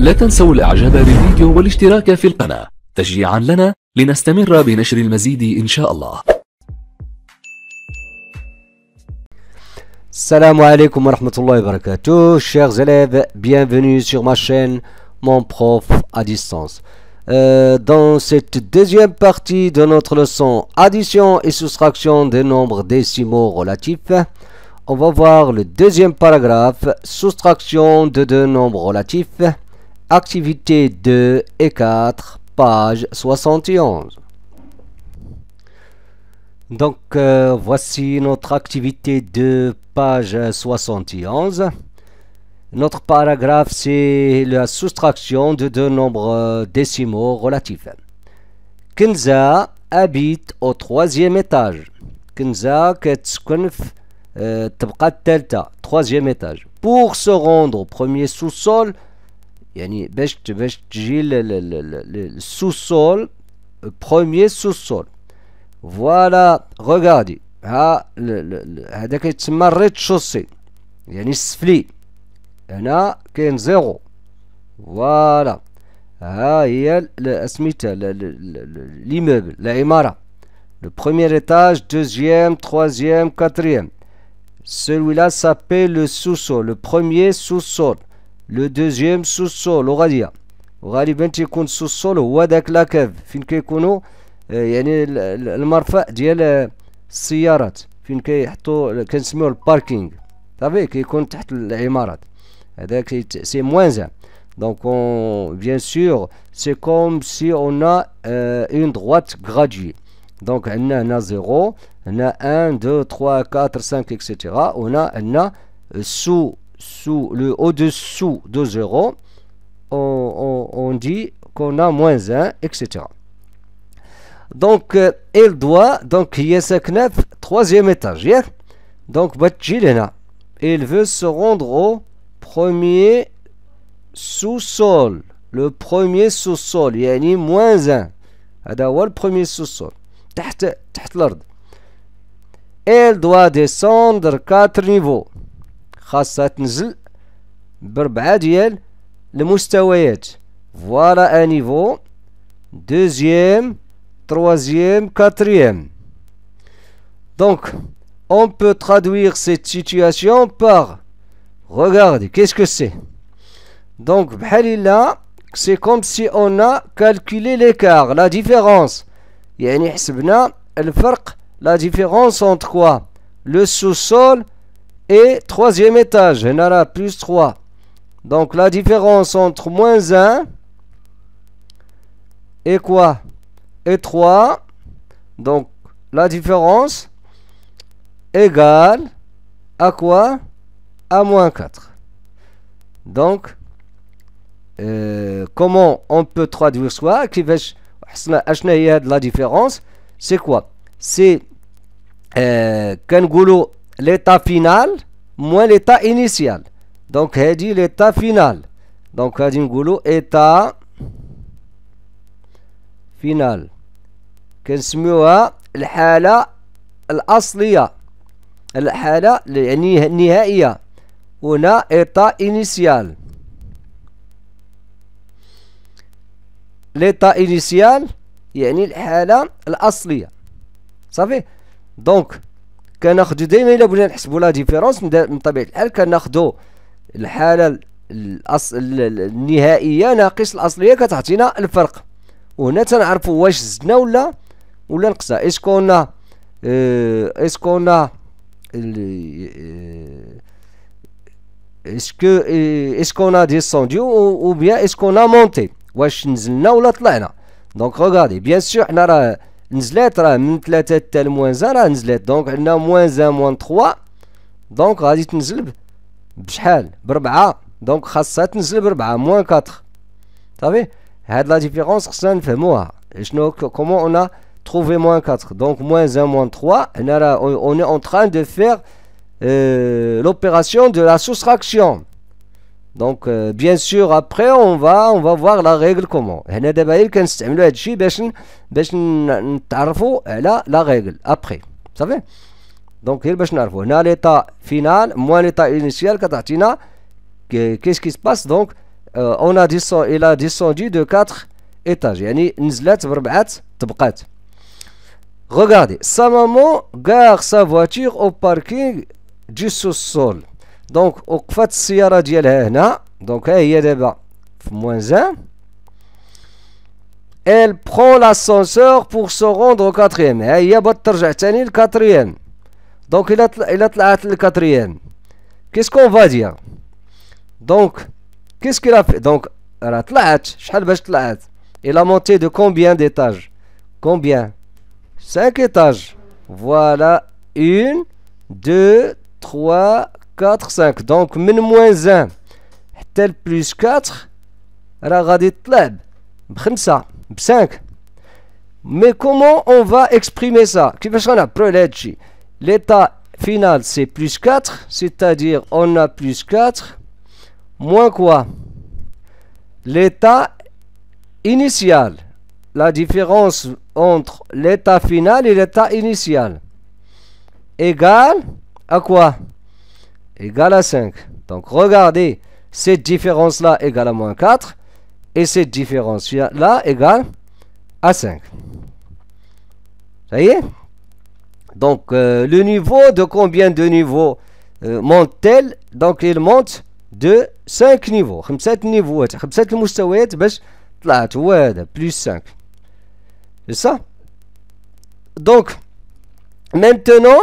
لا تنسوا الاعجاب بالفيديو والاشتراك في القناة تشجيعا لنا لنستمر بنشر المزيد إن شاء الله السلام عليكم ورحمة الله وبركاته شيخ élèves bienvenue sur ma chaîne mon prof à distance Euh, dans cette deuxième partie de notre leçon addition et soustraction des nombres décimaux relatifs, on va voir le deuxième paragraphe, soustraction de deux nombres relatifs. Activité 2 et 4, page 71. Donc euh, voici notre activité 2, page 71. Notre paragraphe c'est la soustraction de deux nombres décimaux relatifs. Kenza habite au troisième étage. Kenza كتسكن تبقى Delta, troisième étage. Pour se rendre au premier sous-sol, il y a le sous-sol, euh, premier sous-sol. Voilà, regardez. Il le rez-de-chaussée. Il y a zéro. Voilà. Il y a l'immeuble, l'Aymara. Le premier étage, deuxième, troisième, quatrième. Celui-là s'appelle le sous-sol, le premier sous-sol le deuxième sous-sol au وغادية وغالبا تيكون السوسول هو داك لاكاف فين كيكونوا يعني المرفأ ديال السيارات فين كيحطوا كنسميوه الباركينغ صافي كيكون تحت العمارات هذا سي موان دونك Donc, on, bien sûr, سي اون ا on a euh, une droite graduée. Donc, on a 0, هنا 1, 2, 3, 4, 5, etc. On a, on a sous le au-dessous de 0, on, dit qu'on a moins 1, etc. Donc, euh, il doit, donc, 3 troisième étage, donc, Batjilena, il veut se rendre au premier sous-sol, le premier sous-sol, y yani moins 1, Adawa, le premier sous-sol, Elle doit descendre quatre niveaux. Voilà un niveau. deuxième troisième quatrième donc on peut traduire cette situation par regardez qu'est-ce que c'est donc là c'est comme si on a calculé l'écart la différence la différence entre le sous-sol et troisième étage, la plus 3. Donc la différence entre moins 1 et quoi Et 3. Donc la différence égale à quoi À moins 4. Donc, euh, comment on peut traduire ça La différence, c'est quoi C'est euh, ليتا فينال موان ليتا انيسيال دونك هادي ليتا فينال دونك غادي نقولو ايتا فينال كنسميوها الحالة الأصلية الحالة يعني النهائية هنا ايتا انيسيال ليتا انيسيال يعني الحالة الأصلية صافي دونك كناخذ دائما الا بغينا نحسبوا لا ديفيرونس من طبيعه الحال كناخذوا الحاله الأص... النهائيه ناقص الاصليه كتعطينا الفرق وهنا تنعرفوا واش زدنا ولا ولا نقصنا اش كنا اش كنا اسكو اسكو انا ديسوندي او بيان اسكونا مونتي واش نزلنا ولا طلعنا دونك غادي بيان سور حنا راه Donc, on a moins 1, moins 3. Donc, on a moins 4, moins 3. Donc, on a moins 4. Vous savez la différence que ça fait moi. Comment on a trouvé moins 4 Donc, moins 1, moins 3. On est en train de faire euh, l'opération de la soustraction. Donc, euh, bien sûr, après, on va, on va voir la règle comment. la règle. Après, vous savez Donc, il On a l'état final, moins l'état initial, katatina. Qu'est-ce qui se passe Donc, euh, a descendu, il a descendu de 4 étages. Regardez, sa maman gare sa voiture au parking du sous-sol. Donc au quatrième là, donc elle est moins un. Elle prend l'ascenseur pour se rendre au quatrième. quatrième. Donc il a quatrième. Qu'est-ce qu'on va dire Donc qu'est-ce qu'il a fait Donc il a a monté de combien d'étages Combien Cinq étages. Voilà une, deux, trois. 4 5 Donc, 1 tel plus 4 la غادي تطلع ça 5 Mais comment on va exprimer ça qui l'état final c'est plus 4 c'est à dire on a plus 4 moins quoi l'état initial la différence entre l'état final et l'état initial Égal à quoi égale à 5. Donc regardez, cette différence-là égale à moins 4 et cette différence-là égale à 5. Ça y est Donc euh, le niveau de combien de niveaux euh, monte-t-elle Donc il monte de 5 niveaux. 5 niveaux. 5 niveaux ben, plus 5. C'est ça Donc maintenant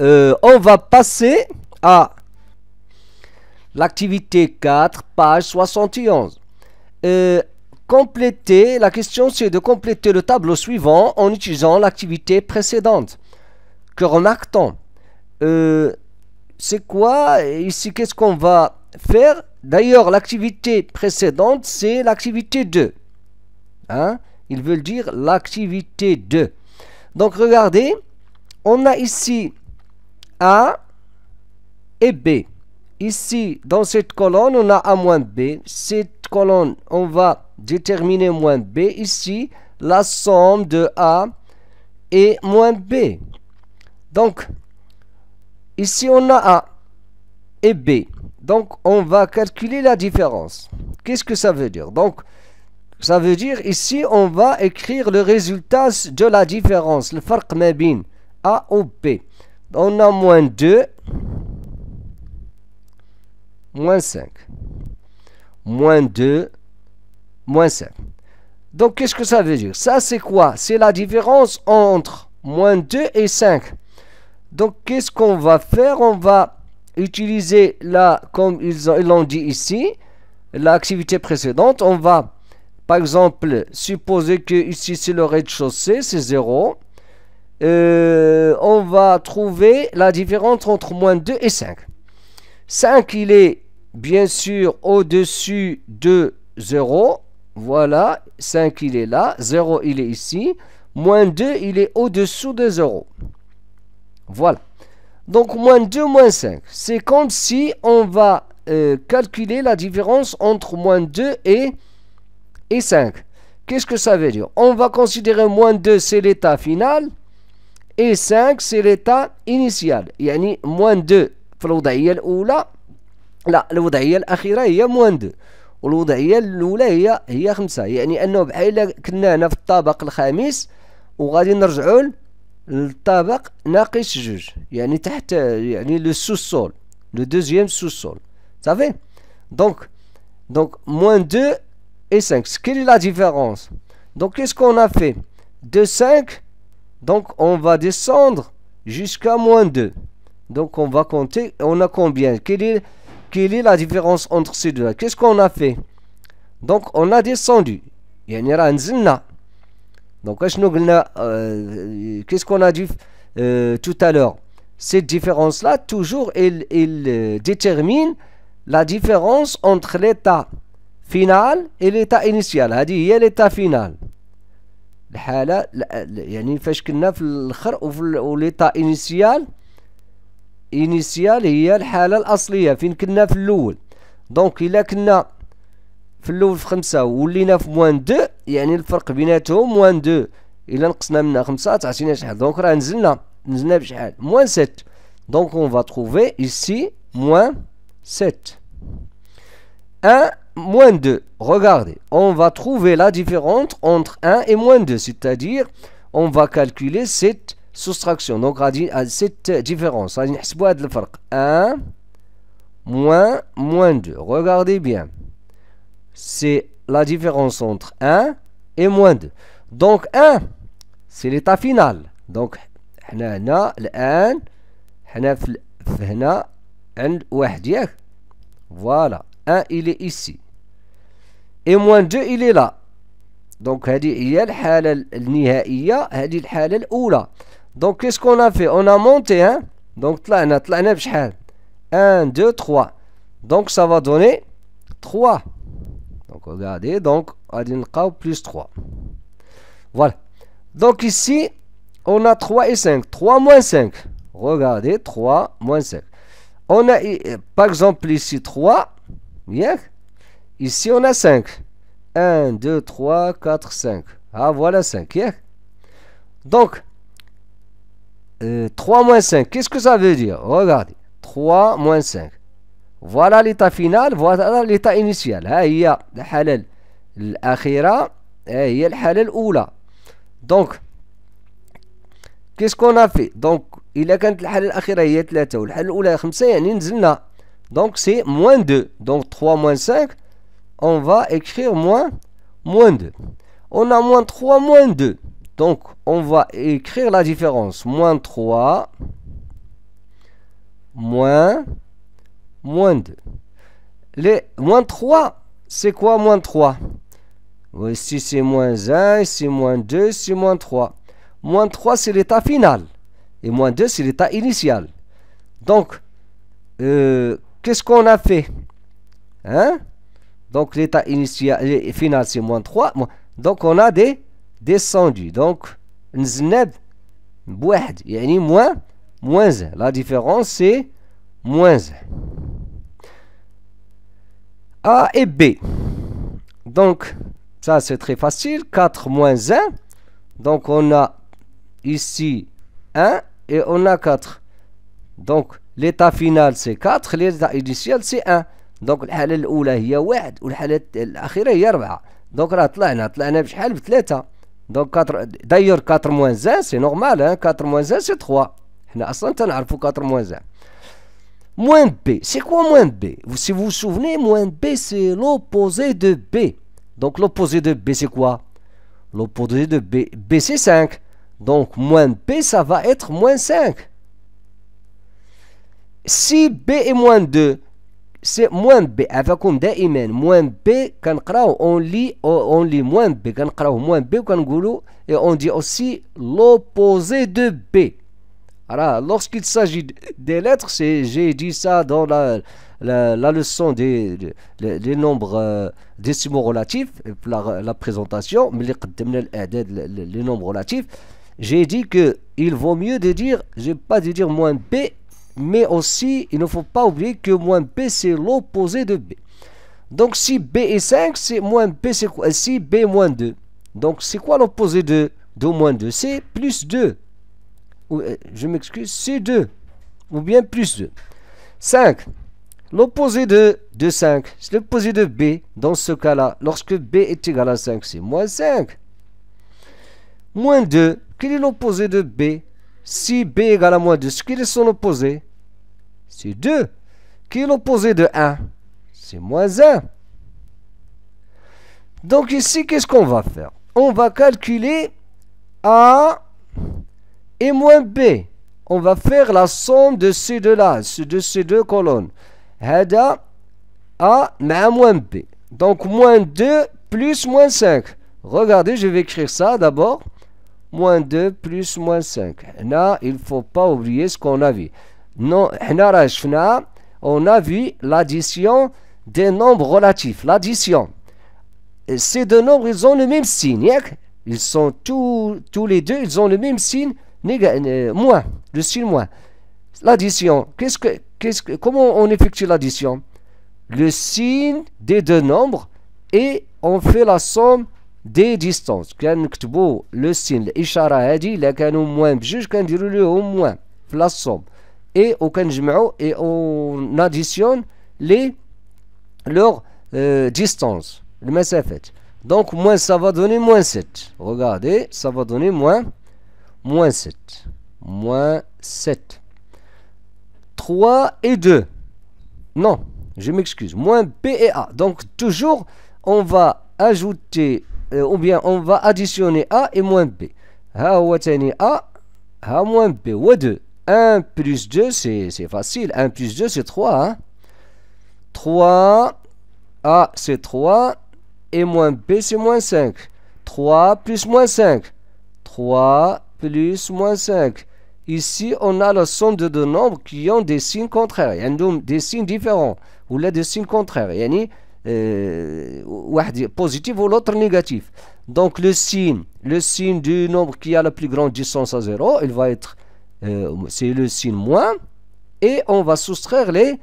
euh, on va passer a. L'activité 4, page 71. Euh, compléter, la question c'est de compléter le tableau suivant en utilisant l'activité précédente. Que remarque-t-on euh, C'est quoi ici Qu'est-ce qu'on va faire D'ailleurs, l'activité précédente, c'est l'activité 2. Hein? Ils veulent dire l'activité 2. Donc, regardez, on a ici A, et B. Ici, dans cette colonne, on a A moins B. Cette colonne, on va déterminer moins B. Ici, la somme de A et moins B. Donc, ici, on a A et B. Donc, on va calculer la différence. Qu'est-ce que ça veut dire Donc, ça veut dire ici, on va écrire le résultat de la différence, le farq mabin, A ou B. On a moins 2 moins 5. Moins 2, moins 5. Donc, qu'est-ce que ça veut dire Ça, c'est quoi C'est la différence entre moins 2 et 5. Donc, qu'est-ce qu'on va faire On va utiliser, là, comme ils l'ont dit ici, l'activité précédente. On va, par exemple, supposer que ici, c'est le rez-de-chaussée, c'est 0. Euh, on va trouver la différence entre moins 2 et 5. 5, il est bien sûr au-dessus de 0. Voilà, 5 il est là, 0 il est ici, moins 2 il est au-dessous de 0. Voilà. Donc moins 2, moins 5. C'est comme si on va euh, calculer la différence entre moins 2 et, et 5. Qu'est-ce que ça veut dire On va considérer moins 2 c'est l'état final et 5 c'est l'état initial. Yani moins 2 في الوضعية là. لا الوضعيه الاخيره هي موان دو والوضعيه الاولى هي هي خمسة يعني انه بحال كنا هنا الطابق الخامس وغادي نرجعوا ناقص يعني تحت يعني لو لو صافي et 5 quelle est la différence donc qu'est ce qu'on a fait de 5 donc on va descendre jusqu'à moins 2 donc on va compter on a combien quelle est la différence entre ces deux-là Qu'est-ce qu'on a fait Donc, on a descendu. Donc, euh, qu'est-ce qu'on a dit euh, tout à l'heure Cette différence-là, toujours, elle, euh, détermine la différence entre l'état final et l'état initial. a l'état final. y يعني فاش كنا initial Initial, هي الحالة الأصلية فين كنا في الأول دونك إلا كنا في الأول في خمسة ولينا في موان يعني الفرق بيناتهم موان دو نقصنا منها دونك راه نزلنا نزلنا بشحال دونك moins 2. Regardez, on va trouver la différence entre 1 et moins 2, c'est-à-dire on va calculer 7 soustraction. Donc à cette différence. 1 moins moins 2. Regardez bien. C'est la différence entre 1 et moins 2. Donc 1 c'est l'état final. Donc voilà هنا voilà, 1 il est ici. Et moins 2 il est là. Donc, il y c'est niha donc qu'est-ce qu'on a fait On a monté, hein Donc là, on a 1, 2, 3. Donc ça va donner 3. Donc regardez, donc plus 3. Voilà. Donc ici, on a 3 et 5. 3 moins 5. Regardez, 3 moins 5. On a, par exemple, ici 3. Bien. Ici, on a 5. 1, 2, 3, 4, 5. Ah, voilà 5. Bien. Donc, 3 euh, moins 5, qu'est-ce que ça veut dire Regardez, 3 moins 5. Voilà l'état final, voilà l'état initial. Hein, il y a le halal l'akhira, hein, il y a le halal oula. Donc, qu'est-ce qu'on a fait Donc, il كانت quand الأخيرة هي 3 5 يعني Donc, c'est 2 Donc, 3 moins 5 on va écrire moins moins 2 on a moins 3 moins 2 donc, on va écrire la différence. Moins 3, moins, moins 2. moins 3, c'est quoi moins 3 Ici, c'est moins 1, ici, moins 2, c'est moins 3. Moins 3, c'est l'état final. Et moins 2, c'est l'état initial. Donc, euh, qu'est-ce qu'on a fait Hein Donc, l'état initial, euh, final, c'est moins 3. Donc, on a des descendu. Donc, y bouahd, yani moins, moins La différence, c'est moins A et B. Donc, ça c'est très facile. 4 moins 1. Donc, on a ici 1 et on a 4. Donc, l'état final c'est 4, l'état initial c'est 1. donc donc l'état initial, هي 1. Donc, l'état هي c'est donc راه طلعنا طلعنا بشحال 3. Donc d'ailleurs 4 moins 1 c'est normal, 4 hein. moins 1 c'est 3. On a 4 moins 1. Moins B, c'est quoi moins B Si vous vous souvenez, moins B c'est l'opposé de B. Donc l'opposé de B c'est quoi L'opposé de B, B c'est 5. Donc moins B ça va être moins 5. Si B est moins 2, c'est moins B. عفاكم دائما moins b lit euh, on lit moins et on dit aussi l'opposé de B. Alors, lorsqu'il s'agit des lettres, j'ai dit ça dans la, leçon des, les nombres euh, décimaux relatifs, la, présentation mais les nombres relatifs, j'ai dit que il vaut mieux de dire, j'ai pas de dire moins B, mais aussi il ne faut pas oublier que moins b c'est l'opposé de b. Donc si b est 5, c'est moins b c'est quoi euh, Si b moins 2. Donc c'est quoi l'opposé de, de moins 2 C'est plus 2. Euh, je m'excuse, c'est 2. Ou bien plus 2. 5. L'opposé de, de 5, c'est l'opposé de b. Dans ce cas-là, lorsque b est égal à 5, c'est moins 5. Moins 2, quel est l'opposé de b si b égale à moins 2, ce qui est son opposé, c'est 2. Qui est l'opposé de 1 C'est moins 1. Donc ici, qu'est-ce qu'on va faire On va calculer A et moins B. On va faire la somme de ces deux-là, de ces deux colonnes. Hada, A, mais moins B. Donc moins 2 plus moins 5. Regardez, je vais écrire ça d'abord moins 2 plus moins 5. Là, il ne faut pas oublier ce qu'on a vu. Non, on a vu l'addition des nombres relatifs, l'addition. Ces deux nombres, ils ont le même signe. Hein? Ils sont tous, les deux, ils ont le même signe, euh, moins, le signe moins. L'addition, comment on effectue l'addition Le signe des deux nombres et on fait la somme des distances, كان نكتبو لو سين الاشاره هادي الا كانوا موان بجوج كنديرو ليهم موان في somme et اي moins et اي او ناديسيون لي لوغ leurs euh, distances donc moins ça va donner moins 7 regardez ça va donner moins moins 7 moins 7 3 et 2 non je m'excuse moins p et a donc toujours on va ajouter euh, ou bien on va additionner A et moins B. A, moins B, ou 2. 1 plus 2, c'est facile. 1 plus 2, c'est 3. 3, hein. A, c'est 3. Et moins B, c'est moins 5. 3 plus moins 5. 3 plus moins 5. Ici, on a la somme de deux nombres qui ont des signes contraires. Il y a des signes différents. Ou là, des signes contraires. Euh, positif ou l'autre négatif. Donc le signe, le signe du nombre qui a la plus grande distance à 0, il va être, euh, c'est le signe moins, et on va soustraire les,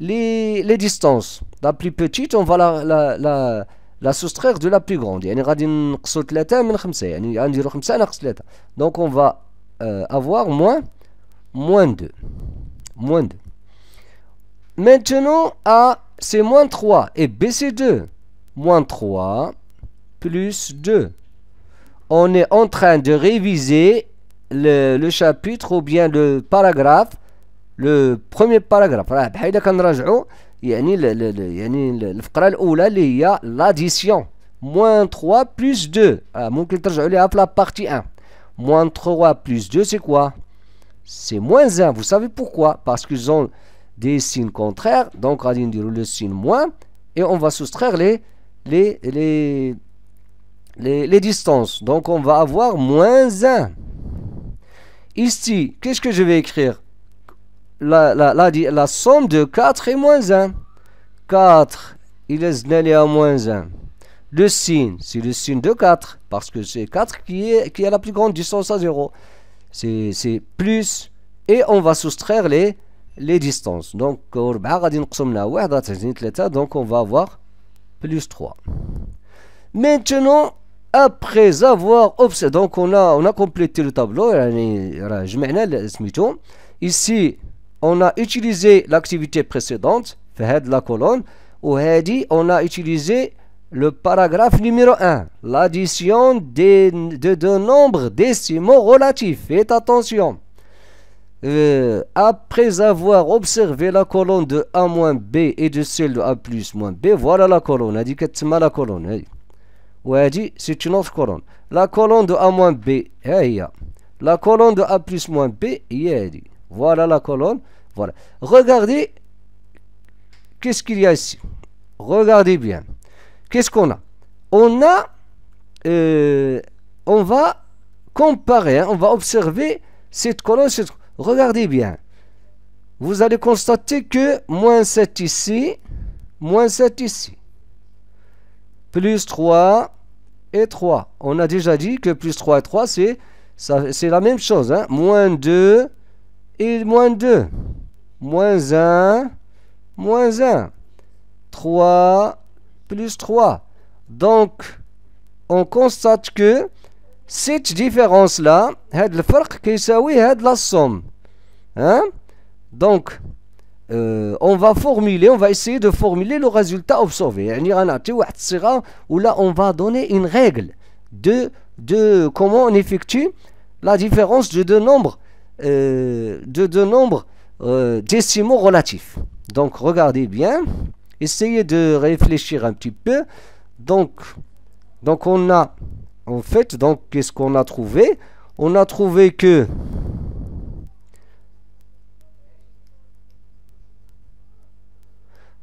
les, distances. La plus petite, on va la, la, soustraire de la plus grande. Donc on va euh, avoir moins, moins deux Moins 2. Maintenant, à c'est moins 3 et B c'est 2. Moins 3 plus 2. On est en train de réviser le, chapitre ou bien le paragraphe, le premier paragraphe. Il y a l'addition moins 3 plus 2 ah, la partie 1 moins 3 plus 2 c'est quoi c'est moins 1 vous savez pourquoi parce qu'ils ont des signes contraires. Donc, on le signe moins. Et on va soustraire les, les, les, distances. Donc, on va avoir moins 1. Ici, qu'est-ce que je vais écrire la, la, somme de 4 et moins 1. 4, il est à moins 1. Le signe, c'est le signe de 4, parce que c'est 4 qui, est, qui a la plus grande distance à 0. C'est plus, et on va soustraire les, les distances. Donc, donc on va avoir plus 3. Maintenant, après avoir observé, donc on a, on a complété le tableau, ici on a utilisé l'activité précédente, de la colonne, ou on a utilisé le paragraphe numéro 1, l'addition de deux nombres décimaux relatifs. Faites attention. Euh, après avoir observé la colonne de A moins B et de celle de A plus moins B, voilà la colonne. Elle dit la colonne. Ouais, c'est une autre colonne. La colonne de A moins B, eh, la colonne de A plus moins B, voilà la colonne. Voilà. Regardez, qu'est-ce qu'il y a ici Regardez bien. Qu'est-ce qu'on a On a, euh, on va comparer, hein, on va observer cette colonne, cette colonne. Regardez bien. Vous allez constater que moins 7 ici, moins 7 ici. Plus 3 et 3. On a déjà dit que plus 3 et 3, c'est la même chose. Hein. Moins 2 et moins 2. Moins 1, moins 1. 3 plus 3. Donc, on constate que cette différence-là, la somme, Hein? Donc, euh, on va formuler, on va essayer de formuler le résultat observé. Où là, on va donner une règle de, de comment on effectue la différence de deux nombres, euh, de deux nombres euh, décimaux relatifs. Donc, regardez bien. Essayez de réfléchir un petit peu. Donc, donc on a, en fait, donc qu'est-ce qu'on a trouvé On a trouvé que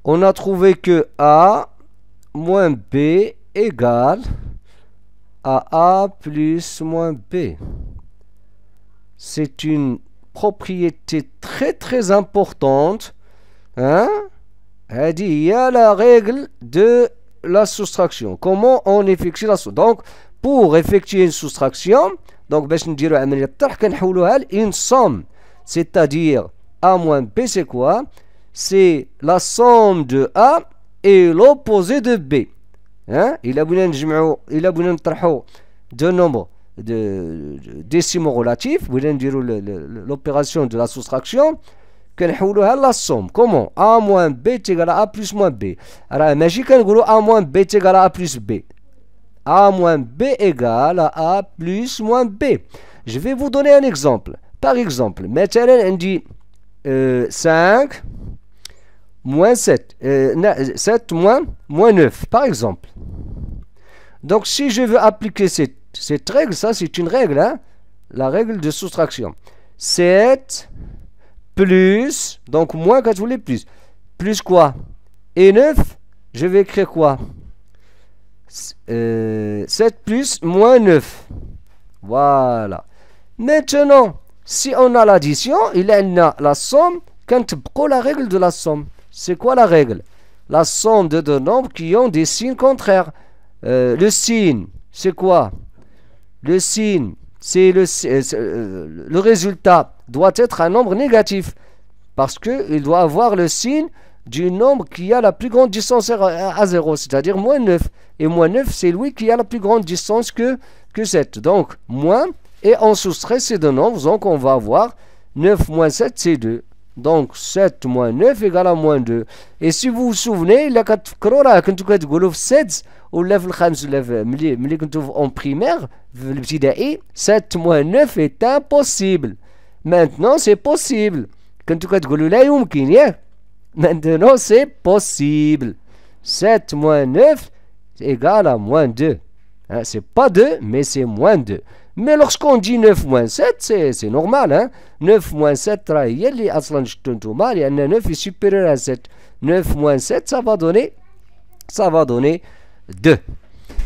on a trouvé que A moins B égale à A plus moins B. C'est une propriété très très importante. Hein? Elle dit, il y a la règle de la soustraction. Comment on effectue la soustraction Donc, pour effectuer une soustraction, donc, une somme, c'est-à-dire A moins B, c'est quoi c'est la somme de A et l'opposé de B. Hein? Il a besoin de deux nombres de décimaux relatifs. Vous avez dire l'opération de la soustraction. La somme. Comment A moins B est égal à A plus moins B. Alors, imaginez A moins B est égal à A plus B. A moins B égal à A plus moins B. Je vais vous donner un exemple. Par exemple, maintenant, dit 5. Euh, moins 7, 7 euh, moins, moins 9, par exemple. Donc si je veux appliquer cette, règle, ça c'est une règle, hein, la règle de soustraction. 7 plus, donc moins 4 voulez plus, plus quoi Et 9, je vais écrire quoi 7 euh, plus moins 9. Voilà. Maintenant, si on a l'addition, il y a la somme, quand la règle de la somme. C'est quoi la règle La somme de deux nombres qui ont des signes contraires. Euh, le signe, c'est quoi Le signe, c'est le, euh, euh, le résultat doit être un nombre négatif parce qu'il doit avoir le signe du nombre qui a la plus grande distance à 0, c'est-à-dire moins 9. Et moins 9, c'est lui qui a la plus grande distance que, que 7. Donc, moins, et on soustrait ces deux nombres, donc on va avoir 9 moins 7, c'est 2. Donc 7 moins 9 égale à moins 2. Et si vous vous souvenez, il a كتفكروا راه كنتو tu في 7 ou le le 5, في ملي ملي كنتو في primaire, le petit 7 moins 9 est impossible. Maintenant c'est possible. tu كتقولوا le hein. Maintenant c'est possible. 7 moins 9 égale à moins 2. Hein, c'est pas 2 mais c'est moins 2. Mais lorsqu'on dit 9 moins 7, c'est normal. Hein? 9 moins 7, il y a 9 est supérieur à 7. 9 7, ça va donner, ça va donner 2.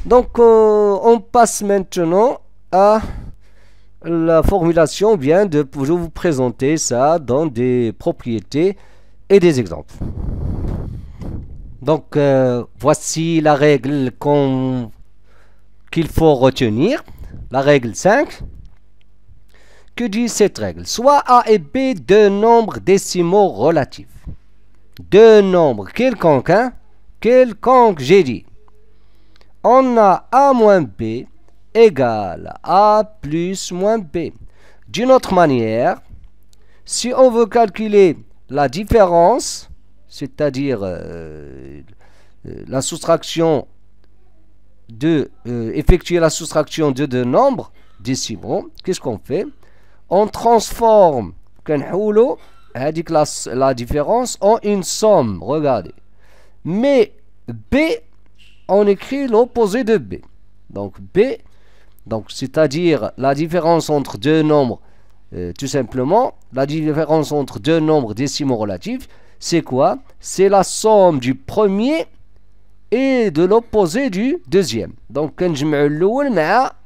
Donc, euh, on passe maintenant à la formulation, bien de, je vous présenter ça dans des propriétés et des exemples. Donc, euh, voici la règle qu'il faut retenir. La règle 5. Que dit cette règle Soit A et B deux nombres décimaux relatifs. Deux nombres quelconques, hein quelconque j'ai dit. On a A moins B égale A plus moins B. D'une autre manière, si on veut calculer la différence, c'est-à-dire euh, euh, la soustraction de euh, effectuer la soustraction de deux nombres décimaux, qu'est-ce qu'on fait On transforme la, la différence en une somme, regardez. Mais B, on écrit l'opposé de B. Donc B, donc c'est-à-dire la différence entre deux nombres, euh, tout simplement, la différence entre deux nombres décimaux relatifs, c'est quoi C'est la somme du premier et de l'opposé du deuxième. Donc,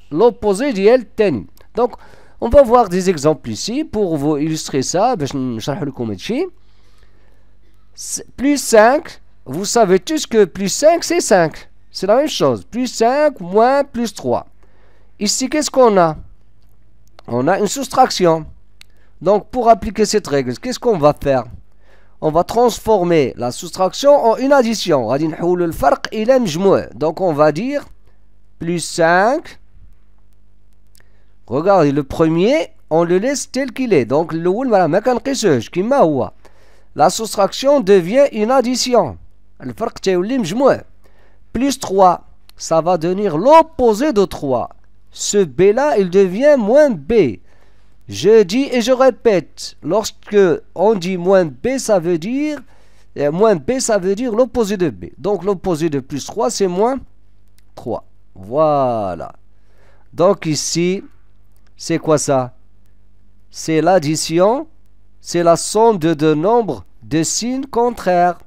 l'opposé du ten Donc, on va voir des exemples ici pour vous illustrer ça. Ben, plus 5, vous savez tous que plus 5, c'est 5. C'est la même chose. Plus 5, moins, plus 3. Ici, qu'est-ce qu'on a On a une soustraction. Donc, pour appliquer cette règle, qu'est-ce qu'on va faire on va transformer la soustraction en une addition. Donc on va dire plus 5. Regardez, le premier, on le laisse tel qu'il est. Donc la soustraction devient une addition. Plus 3, ça va devenir l'opposé de 3. Ce B là, il devient moins B. Je dis et je répète, lorsque on dit moins b, ça veut dire moins b, ça veut dire l'opposé de b. Donc l'opposé de plus 3, c'est moins 3. Voilà. Donc ici, c'est quoi ça C'est l'addition, c'est la somme de deux nombres de signes contraires.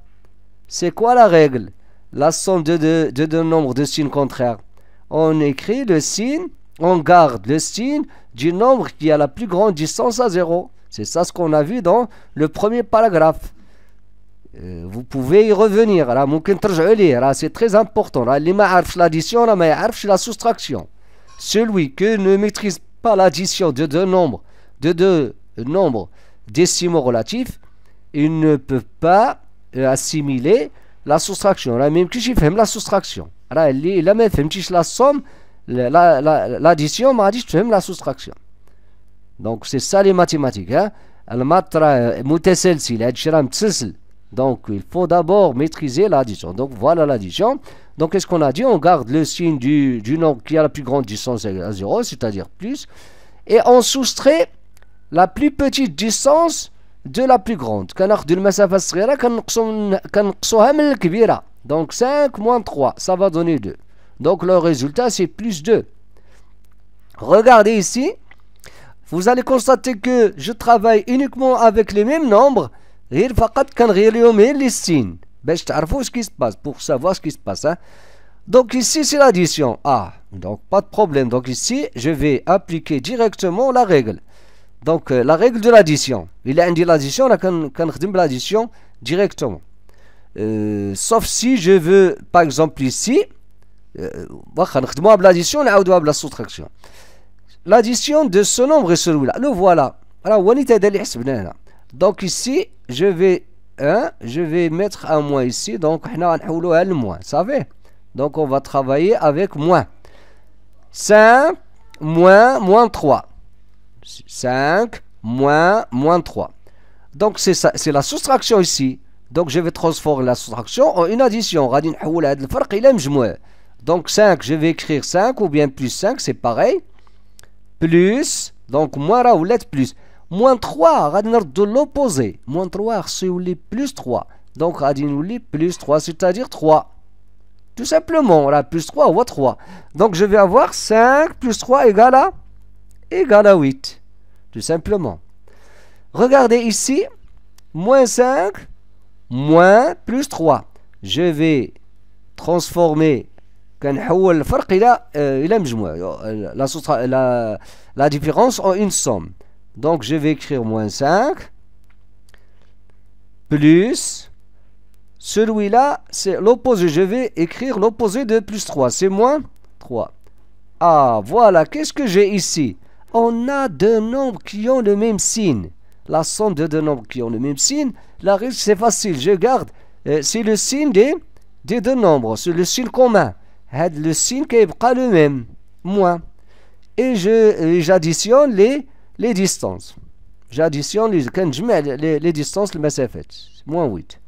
C'est quoi la règle La somme de de deux nombres de signes contraires. On écrit le signe on garde le signe du nombre qui a la plus grande distance à zéro. C'est ça ce qu'on a vu dans le premier paragraphe. Euh, vous pouvez y revenir. C'est très important. L'addition, la soustraction. Celui qui ne maîtrise pas l'addition de deux nombres, de deux nombres décimaux relatifs, il ne peut pas euh, assimiler la soustraction. La même la soustraction. La même la somme l'addition m'a dit tu la soustraction donc c'est ça les mathématiques hein donc il faut d'abord maîtriser l'addition donc voilà l'addition donc qu'est-ce qu'on a dit on garde le signe du, du nombre qui a la plus grande distance à 0 c'est-à-dire plus et on soustrait la plus petite distance de la plus grande donc 5 moins 3 ça va donner 2 donc le résultat, c'est plus 2. Regardez ici. Vous allez constater que je travaille uniquement avec les mêmes nombres. غير فقط ben, je لهم se qui se se pour pour savoir ce qui se passe. Hein. Donc ici c'est l'addition. Ah, donc pas de problème. Donc ici je vais appliquer directement la règle. Donc euh, la règle de l'addition. Il a de l'addition, là quand l'addition directement. Euh, sauf si je veux par exemple ici l'addition de ce nombre et celui-là. Le voilà. Donc ici, je vais, hein, je vais mettre un moins ici. Donc, on moins. Donc, on va travailler avec moins. 5, moins, moins 3. 5, moins, moins 3. Donc, c'est c'est la soustraction ici. Donc, je vais transformer la soustraction en une addition. Donc 5, je vais écrire 5 ou bien plus 5, c'est pareil. Plus, donc moins raoulette plus. Moins 3, radinard de l'opposé. Moins 3, c'est plus 3. Donc radinouli plus 3, c'est-à-dire 3. Tout simplement, là, plus 3 ou 3. Donc je vais avoir 5 plus 3 à, égale à 8. Tout simplement. Regardez ici, moins 5, moins plus 3. Je vais transformer كنحول الفرق الى الى مجموعه لا لا لا ديفيرونس اون اون سوم 5 plus celui-là c'est l'opposé je vais écrire l'opposé de plus 3 c'est moins 3 ah voilà qu'est-ce que j'ai ici on a deux nombres qui ont le même signe la somme de deux nombres qui ont le même signe la règle c'est facile je garde euh, c'est le signe des, des deux nombres c'est le signe commun had le signe est le même, moins. Et j'additionne les, les distances. J'additionne les, les, les distances, le fait. moins 8.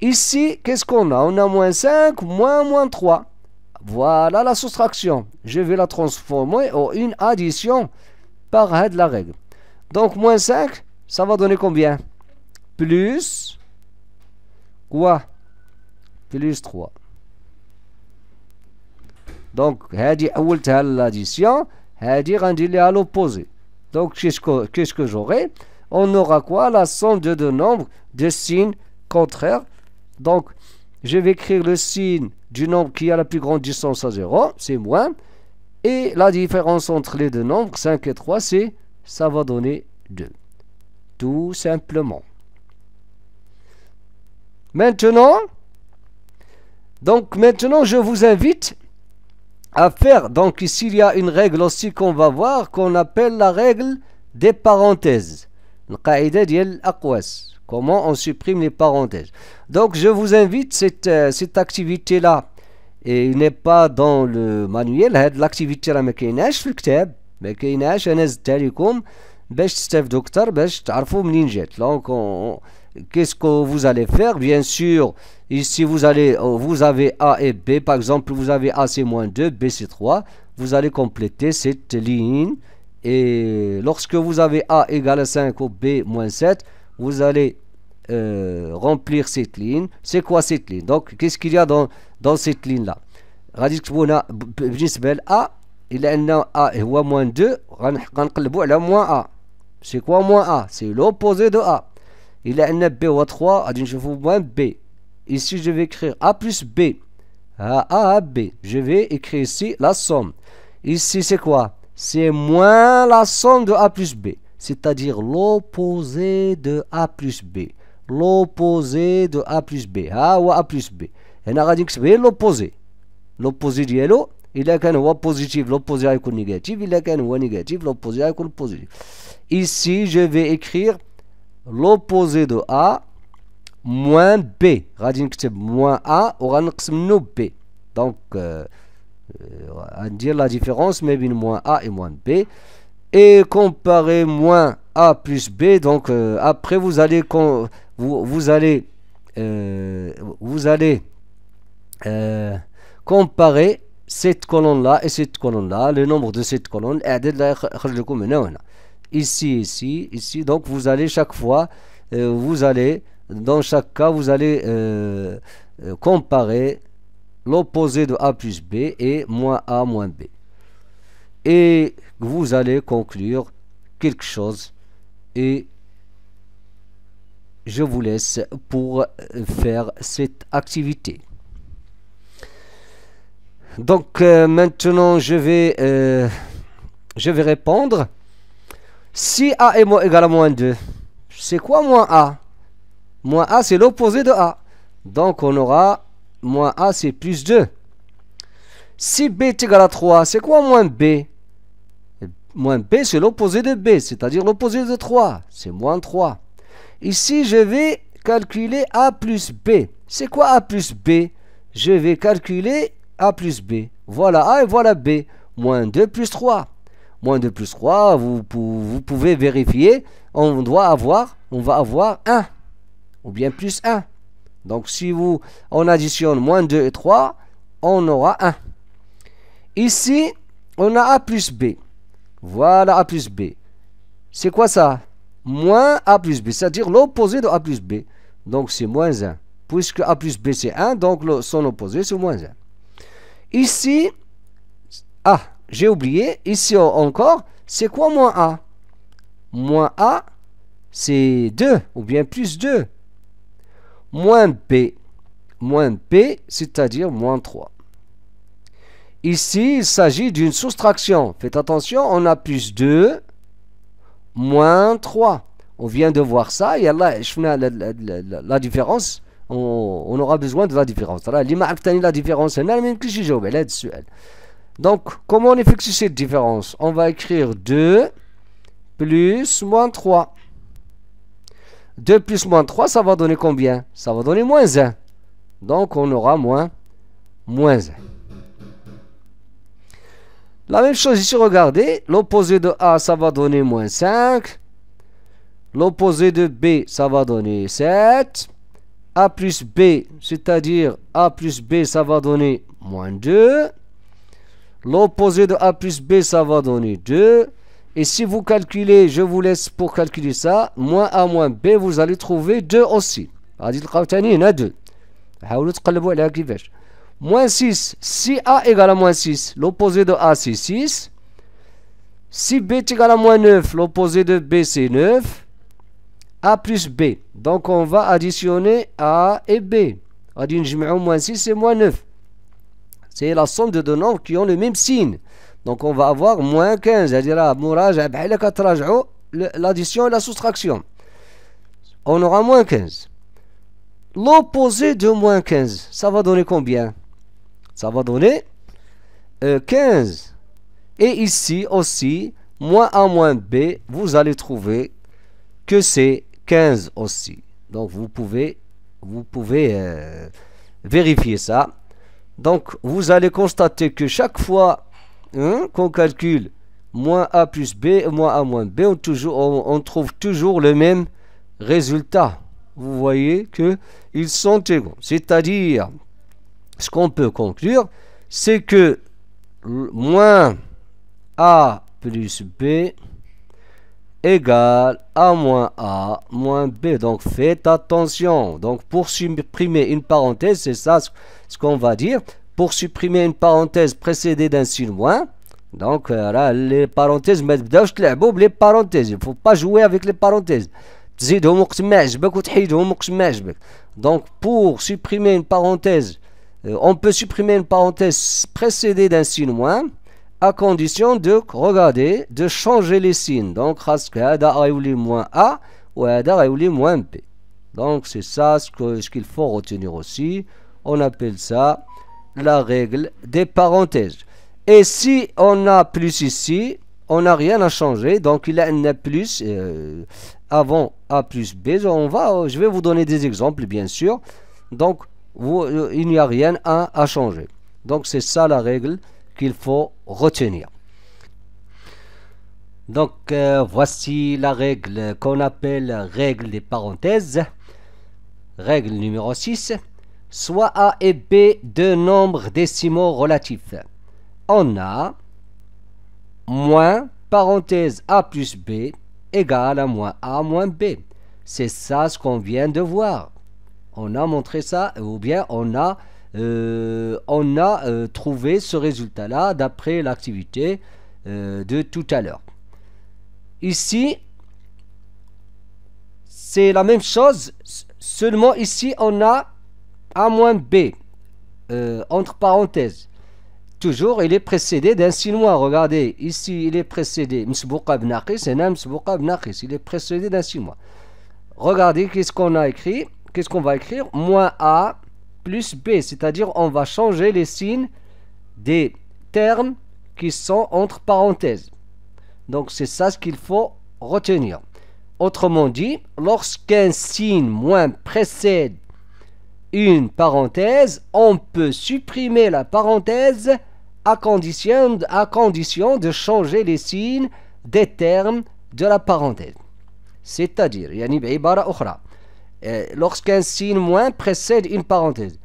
Ici, qu'est-ce qu'on a On a moins 5, moins moins 3. Voilà la soustraction. Je vais la transformer en une addition par la règle. Donc, moins 5, ça va donner combien Plus... Quoi Plus 3. Donc, Donc, l'addition. Elle l'addition, elle dit à l'opposé. Donc, qu'est-ce que, j'aurai On aura quoi La somme de deux nombres de signes contraires. Donc, je vais écrire le signe du nombre qui a la plus grande distance à 0, c'est moins. Et la différence entre les deux nombres, 5 et 3, c'est ça va donner 2. Tout simplement. Maintenant, donc maintenant, je vous invite à faire. Donc ici, il y a une règle aussi qu'on va voir, qu'on appelle la règle des parenthèses. Comment on supprime les parenthèses. Donc je vous invite, cette, euh, cette activité-là, et il n'est pas dans le manuel, hein, l'activité là, mais Donc, qu'est-ce que vous allez faire Bien sûr, Ici, vous, allez, euh, vous avez A et B. Par exemple, vous avez A c'est moins 2, B c'est 3. Vous allez compléter cette ligne. Et lorsque vous avez A égale à 5 ou B moins 7, vous allez euh, remplir cette ligne. C'est quoi cette ligne Donc, qu'est-ce qu'il y a dans, dans cette ligne-là Radix vous بالنسبه ل A Il y A هو moins 2 غنقلبوا a moins A C'est quoi moins A C'est l'opposé de A Il a un B a 3 غادي vous moins B Ici, je vais écrire A plus B. A A, B. Je vais écrire ici la somme. Ici, c'est quoi C'est moins la somme de A plus B. C'est-à-dire l'opposé de A plus B. L'opposé de A plus B. A ou A plus B. Et l'opposé. L'opposé il a qu'un هو positif, l'opposé هيكون négatif. Il a qu'un O négatif, l'opposé هيكون positif. Ici, je vais écrire l'opposé de A moins B que c'est moins A c'est moins B donc euh, euh, à dire la différence mais bien moins A et moins B et comparer moins A plus B donc euh, après vous allez vous, vous allez vous allez comparer cette colonne là et cette colonne là le nombre de cette colonne ici ici ici donc vous allez chaque fois vous allez dans chaque cas, vous allez euh, euh, comparer l'opposé de A plus B et moins A moins B. Et vous allez conclure quelque chose et je vous laisse pour euh, faire cette activité. Donc maintenant je vais, je vais répondre. Si A est égal à moins 2, c'est quoi moins A Moins A, c'est l'opposé de A. Donc on aura moins A, c'est plus 2. Si B est égal à 3, c'est quoi moins B Moins B, c'est l'opposé de B, c'est-à-dire l'opposé de 3. C'est moins 3. Ici, je vais calculer A plus B. C'est quoi A plus B Je vais calculer A plus B. Voilà A et voilà B. Moins 2 plus 3. Moins 2 plus 3, vous, vous pouvez vérifier. On doit avoir, on va avoir 1 ou bien plus 1. Donc si vous on additionne moins 2 et 3, on aura 1. Ici, on a A plus B. Voilà A plus B. C'est quoi ça Moins A plus B, c'est-à-dire l'opposé de A plus B. Donc c'est moins 1. Puisque A plus B c'est 1, donc son opposé c'est moins 1. Ici, ah, j'ai oublié, ici encore, c'est quoi moins A Moins A, c'est 2, ou bien plus 2 moins P, moins P, c'est-à-dire moins 3. Ici, il s'agit d'une soustraction. Faites attention, on a plus 2, moins 3. On vient de voir ça, et là, la, différence. On, aura besoin de la différence. la différence, Donc, comment on effectue cette différence On va écrire 2 plus moins 3. 2 plus moins 3, ça va donner combien Ça va donner moins 1. Donc on aura moins, 1. La même chose ici, regardez. L'opposé de A, ça va donner moins 5. L'opposé de B, ça va donner 7. A plus B, c'est-à-dire A plus B, ça va donner moins 2. L'opposé de A plus B, ça va donner 2. Et si vous calculez, je vous laisse pour calculer ça, moins A moins B, vous allez trouver 2 aussi. غادي تلقاو ثاني هنا 2 moins 6 si A égale à moins 6 l'opposé de A c'est 6 si B est égal à moins 9 l'opposé de B c'est 9 A plus B donc on va additionner A et B غادي نجمعوا moins 6 et moins 9 c'est la somme de deux nombres qui ont le même signe donc on va avoir moins 15, c'est-à-dire ah, l'addition et la soustraction. On aura moins 15. L'opposé de moins 15, ça va donner combien Ça va donner 15. Euh, et ici aussi, moins A moins B, vous allez trouver que c'est 15 aussi. Donc vous pouvez, vous pouvez euh, vérifier ça. Donc vous allez constater que chaque fois Hein, qu'on calcule, moins A plus B, moins A moins B, on, trouve toujours le même résultat. Vous voyez qu'ils sont égaux. C'est-à-dire, ce qu'on peut conclure, c'est que moins A plus B égale A moins A moins B. Donc faites attention. Donc pour supprimer une parenthèse, c'est ça ce qu'on va dire pour supprimer une parenthèse précédée d'un signe moins. Hein. Donc euh, là, les parenthèses, mais les parenthèses, il ne faut pas jouer avec les parenthèses. Donc pour supprimer une parenthèse, euh, on peut supprimer une parenthèse précédée d'un signe moins hein, à condition de regarder, de changer les signes. Donc moins A Donc c'est ça ce qu'il faut retenir aussi. On appelle ça la règle des parenthèses. Et si on a plus ici, on n'a rien à changer. Donc il y a un plus euh, avant A plus B. On va, euh, je vais vous donner des exemples, bien sûr. Donc euh, il n'y a rien à, changer. Donc c'est ça la règle qu'il faut retenir. Donc voici la règle qu'on appelle règle des parenthèses. Règle numéro 6 soit A et B deux nombres décimaux relatifs. On a moins parenthèse A plus B égale à moins A moins B. C'est ça ce qu'on vient de voir. On a montré ça, ou bien on a, euh, on a euh, trouvé ce résultat-là d'après l'activité euh, de tout à l'heure. Ici, c'est la même chose, seulement ici on a a moins B, euh, entre parenthèses, toujours il est précédé d'un signe moins. Regardez, ici il est précédé, il est précédé d'un signe moins. Regardez, qu'est-ce qu'on a écrit Qu'est-ce qu'on va écrire Moins A plus B, c'est-à-dire on va changer les signes des termes qui sont entre parenthèses. Donc c'est ça ce qu'il faut retenir. Autrement dit, lorsqu'un signe moins précède une parenthèse, on peut supprimer la parenthèse à condition, à condition de changer les signes des termes de la parenthèse. C'est-à-dire, lorsqu'un signe moins précède une parenthèse,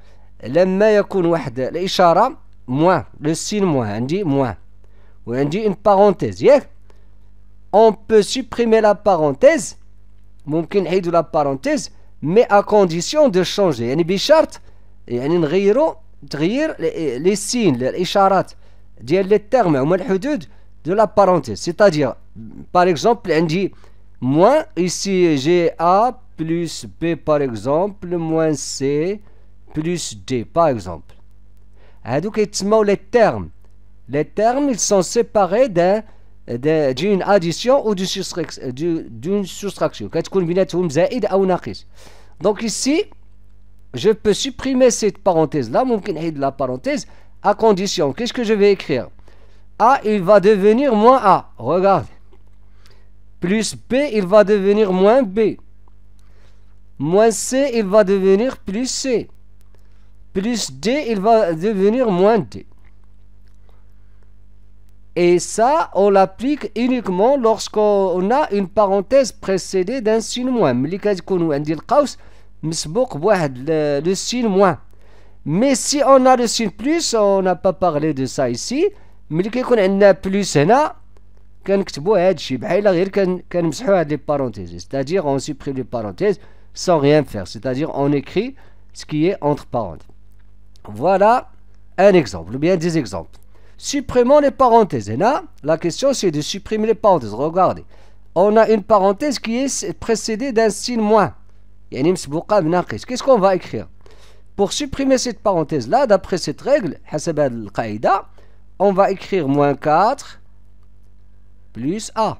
moins, le signe moins, on hein, dit moins, ou on hein, dit une parenthèse, on peut supprimer la parenthèse, supprimer la parenthèse, mais à condition de changer les yani les les signes, termes les الاشارات de la parenthèse c'est-à-dire par exemple عندي moins ici j'ai a plus b par exemple moins c plus d par exemple Donc, les termes, termes ils sont séparés d'un d'une addition ou d'une soustraction donc ici, je peux supprimer cette parenthèse-là, de la parenthèse, à condition. Qu'est-ce que je vais écrire A, il va devenir moins A. Regarde. Plus B, il va devenir moins B. Moins C, il va devenir plus C. Plus D, il va devenir moins D. Et ça, on l'applique uniquement lorsqu'on a une parenthèse précédée d'un signe moins. Le signe moins. Mais si on a le signe plus, on n'a pas parlé de ça ici. Mais on a plus c'est-à-dire on supprime les parenthèses sans rien faire. C'est-à-dire on écrit ce qui est entre parenthèses. Voilà un exemple, ou bien des exemples. Supprimons les parenthèses. Et là, la question c'est de supprimer les parenthèses. Regardez. On a une parenthèse qui est précédée d'un signe moins. Qu'est-ce qu'on va écrire Pour supprimer cette parenthèse-là, d'après cette règle, on va écrire moins 4 plus A.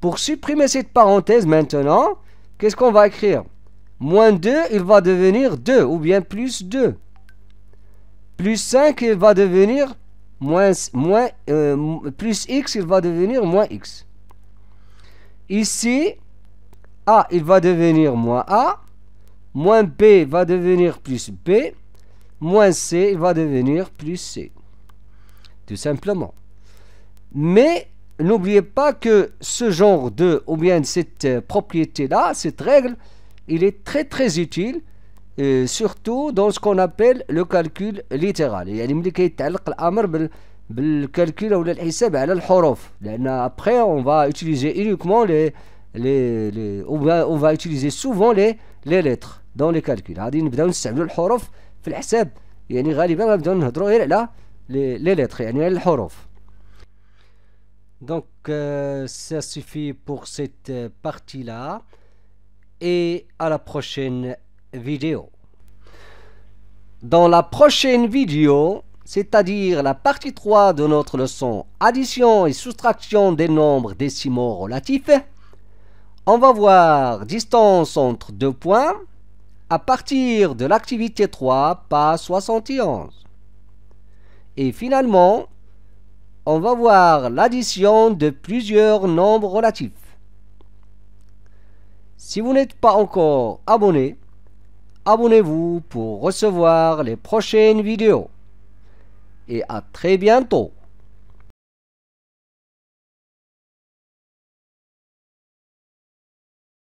Pour supprimer cette parenthèse maintenant, qu'est-ce qu'on va écrire Moins 2, il va devenir 2, ou bien plus 2. Plus 5, il va devenir moins, moins euh, plus x, il va devenir moins x. Ici, a, il va devenir moins a, moins b va devenir plus b, moins c, il va devenir plus c. Tout simplement. Mais n'oubliez pas que ce genre de, ou bien cette euh, propriété-là, cette règle, il est très très utile euh, surtout dans ce qu'on appelle le calcul littéral après on va utiliser uniquement les les, les on, va, utiliser souvent les les lettres dans les calculs On les lettres Donc euh, ça suffit pour cette euh, partie-là et à la prochaine vidéo. Dans la prochaine vidéo, c'est-à-dire la partie 3 de notre leçon addition et soustraction des nombres décimaux relatifs, on va voir distance entre deux points à partir de l'activité 3, pas 71. Et finalement, on va voir l'addition de plusieurs nombres relatifs. Si vous n'êtes pas encore abonné, abonnez-vous pour recevoir les prochaines vidéos. Et à très bientôt